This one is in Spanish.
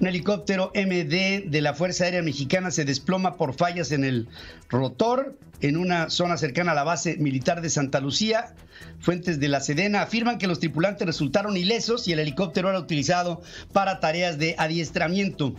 Un helicóptero MD de la Fuerza Aérea Mexicana se desploma por fallas en el rotor en una zona cercana a la base militar de Santa Lucía. Fuentes de la Sedena afirman que los tripulantes resultaron ilesos y el helicóptero era utilizado para tareas de adiestramiento.